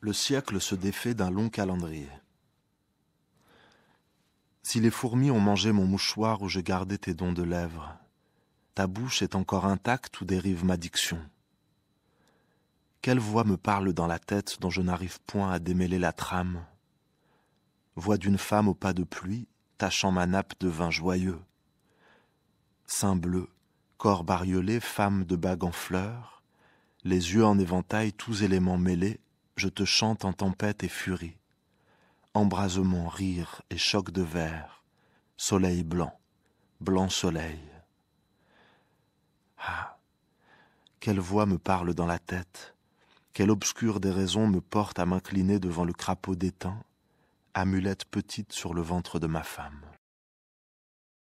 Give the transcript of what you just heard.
le siècle se défait d'un long calendrier. Si les fourmis ont mangé mon mouchoir où je gardais tes dons de lèvres, ta bouche est encore intacte où dérive ma diction. Quelle voix me parle dans la tête dont je n'arrive point à démêler la trame Voix d'une femme au pas de pluie, tachant ma nappe de vin joyeux. Sein bleu, corps bariolé, femme de bague en fleurs, les yeux en éventail, tous éléments mêlés, je te chante en tempête et furie, embrasement, rire et choc de verre, soleil blanc, blanc soleil. Ah, quelle voix me parle dans la tête, quelle obscure des me porte à m'incliner devant le crapaud d'étain, amulette petite sur le ventre de ma femme.